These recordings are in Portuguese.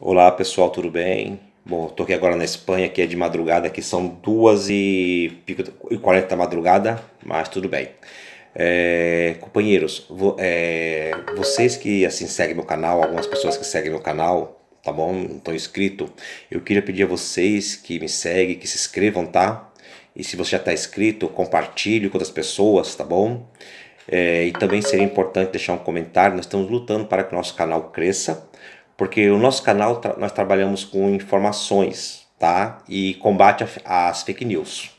Olá pessoal, tudo bem? Bom, estou aqui agora na Espanha, que é de madrugada, que são duas e quarenta da madrugada, mas tudo bem. É, companheiros, vo, é, vocês que assim seguem meu canal, algumas pessoas que seguem meu canal, tá bom? Não estão inscritos, eu queria pedir a vocês que me seguem, que se inscrevam, tá? E se você já está inscrito, compartilhe com outras pessoas, tá bom? É, e também seria importante deixar um comentário, nós estamos lutando para que o nosso canal cresça, porque o nosso canal tra nós trabalhamos com informações, tá? E combate às fake news.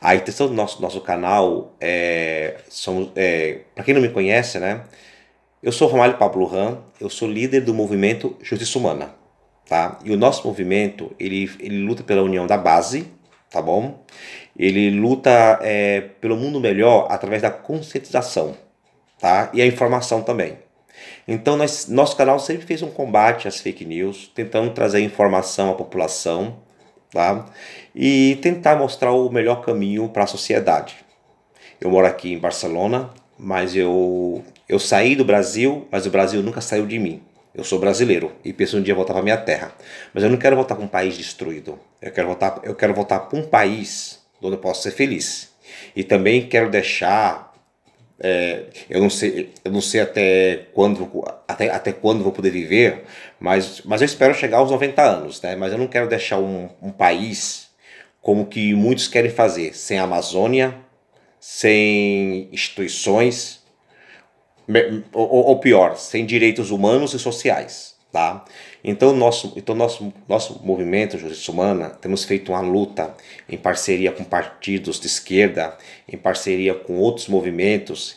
A intenção do nosso, nosso canal é, é, para quem não me conhece, né? Eu sou Romário Pablo Ram, eu sou líder do movimento Justiça Humana, tá? E o nosso movimento ele, ele luta pela união da base, tá bom? Ele luta é, pelo mundo melhor através da conscientização, tá? E a informação também. Então, nós, nosso canal sempre fez um combate às fake news, tentando trazer informação à população tá? e tentar mostrar o melhor caminho para a sociedade. Eu moro aqui em Barcelona, mas eu, eu saí do Brasil, mas o Brasil nunca saiu de mim. Eu sou brasileiro e penso um dia voltar para minha terra, mas eu não quero voltar para um país destruído. Eu quero voltar, eu quero voltar para um país onde eu posso ser feliz. E também quero deixar é, eu não sei, eu não sei até quando, até, até quando vou poder viver, mas, mas eu espero chegar aos 90 anos, né? Mas eu não quero deixar um, um país como que muitos querem fazer, sem Amazônia, sem instituições, ou, ou pior, sem direitos humanos e sociais. Tá? Então, nosso, então nosso, nosso movimento Justiça Humana, temos feito uma luta em parceria com partidos de esquerda, em parceria com outros movimentos,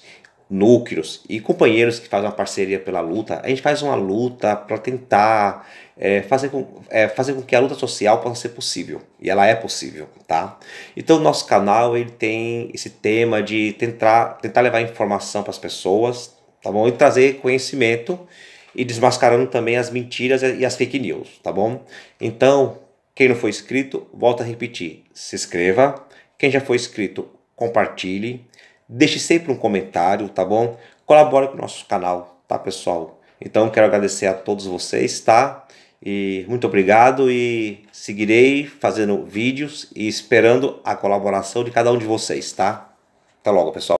núcleos e companheiros que fazem uma parceria pela luta. A gente faz uma luta para tentar é, fazer, com, é, fazer com que a luta social possa ser possível. E ela é possível, tá? Então, nosso canal ele tem esse tema de tentar, tentar levar informação para as pessoas, tá bom? E trazer conhecimento e desmascarando também as mentiras e as fake news, tá bom? Então, quem não foi inscrito, volta a repetir, se inscreva. Quem já foi inscrito, compartilhe. Deixe sempre um comentário, tá bom? Colabore com o nosso canal, tá, pessoal? Então, quero agradecer a todos vocês, tá? E muito obrigado e seguirei fazendo vídeos e esperando a colaboração de cada um de vocês, tá? Até logo, pessoal.